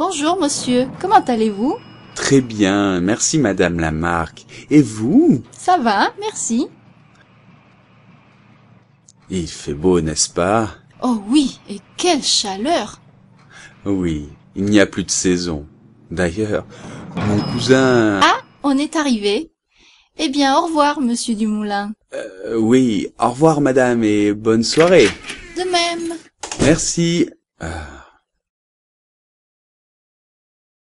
Bonjour monsieur, comment allez-vous Très bien, merci madame Lamarck. Et vous Ça va, merci. Il fait beau, n'est-ce pas Oh oui, et quelle chaleur Oui, il n'y a plus de saison. D'ailleurs, mon cousin... Ah, on est arrivé. Eh bien, au revoir, monsieur Dumoulin. Euh, oui, au revoir, madame, et bonne soirée. De même. Merci. Ah.